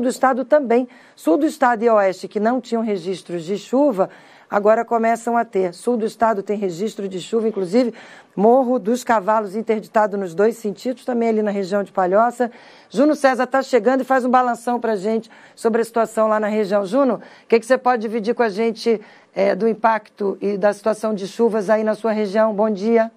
do estado também. Sul do estado e oeste, que não tinham registros de chuva, agora começam a ter. Sul do estado tem registro de chuva, inclusive Morro dos Cavalos interditado nos dois sentidos, também ali na região de Palhoça. Juno César está chegando e faz um balanção para a gente sobre a situação lá na região. Juno, o que, que, você pode dividir com a gente é, do impacto e da situação de chuvas aí na sua região? Bom dia.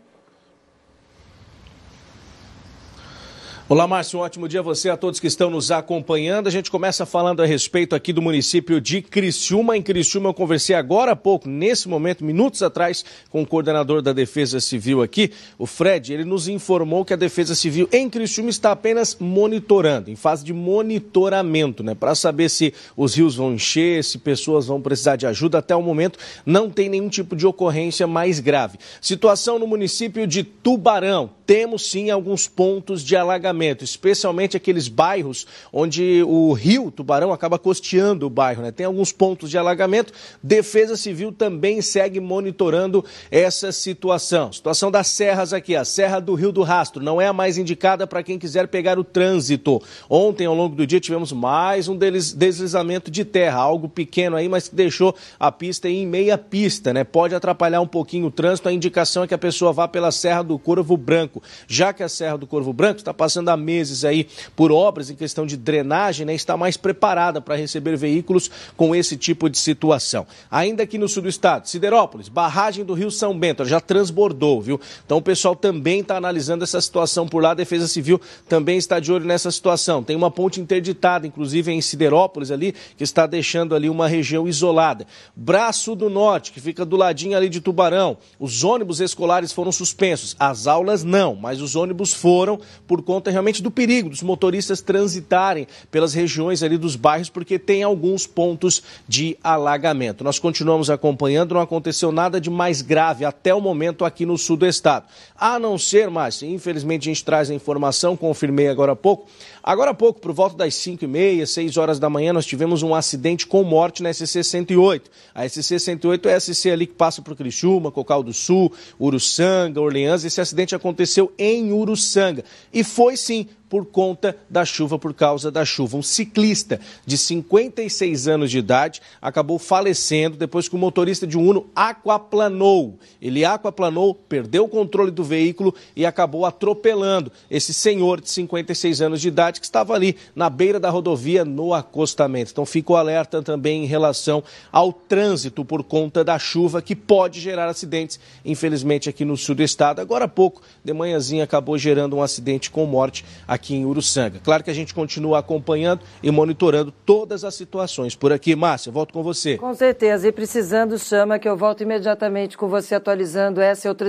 Olá, Márcio. Um ótimo dia a você, a todos que estão nos acompanhando. A gente começa falando a respeito aqui do município de Criciúma. Em Criciúma, eu conversei agora há pouco, nesse momento, minutos atrás, com o coordenador da Defesa Civil aqui, o Fred. Ele nos informou que a Defesa Civil em Criciúma está apenas monitorando, em fase de monitoramento, né? Para saber se os rios vão encher, se pessoas vão precisar de ajuda. Até o momento, não tem nenhum tipo de ocorrência mais grave. Situação no município de Tubarão. Temos sim alguns pontos de alagamento especialmente aqueles bairros onde o rio Tubarão acaba costeando o bairro. Né? Tem alguns pontos de alagamento. Defesa Civil também segue monitorando essa situação. Situação das serras aqui, a Serra do Rio do Rastro, não é a mais indicada para quem quiser pegar o trânsito. Ontem, ao longo do dia, tivemos mais um deslizamento de terra, algo pequeno aí, mas que deixou a pista em meia pista, né? Pode atrapalhar um pouquinho o trânsito. A indicação é que a pessoa vá pela Serra do Corvo Branco, já que a Serra do Corvo Branco está passando demanda há meses aí por obras em questão de drenagem, né, está mais preparada para receber veículos com esse tipo de situação. Ainda aqui no sul do estado, Siderópolis, barragem do Rio São Bento, já transbordou, viu? Então o pessoal também está analisando essa situação por lá. A Defesa Civil também está de olho nessa situação. Tem uma ponte interditada, inclusive em Siderópolis ali, que está deixando ali uma região isolada. Braço do Norte, que fica do ladinho ali de Tubarão. Os ônibus escolares foram suspensos. As aulas não, mas os ônibus foram por conta realmente do perigo dos motoristas transitarem pelas regiões ali dos bairros, porque tem alguns pontos de alagamento. Nós continuamos acompanhando, não aconteceu nada de mais grave até o momento aqui no sul do estado. A não ser, Márcio, infelizmente a gente traz a informação, confirmei agora há pouco. Agora há pouco, por volta das 5 e meia, 6 horas da manhã, nós tivemos um acidente com morte na SC 108. A SC 108 é a SC ali que passa por Criciúma, Cocal do Sul, Uruçanga, Orleans. Esse acidente aconteceu em Uruçanga e foi assim por conta da chuva, por causa da chuva. Um ciclista de 56 anos de idade acabou falecendo depois que o motorista de um Uno aquaplanou. Ele aquaplanou, perdeu o controle do veículo e acabou atropelando esse senhor de 56 anos de idade que estava ali na beira da rodovia no acostamento. Então fico alerta também em relação ao trânsito por conta da chuva que pode gerar acidentes, infelizmente aqui no sul do estado. Agora há pouco, de manhãzinha acabou gerando um acidente com morte aqui em Uruçanga. Claro que a gente continua acompanhando e monitorando todas as situações por aqui. Márcia, volto com você. Com certeza. E precisando, chama que eu volto imediatamente com você atualizando essa e outras.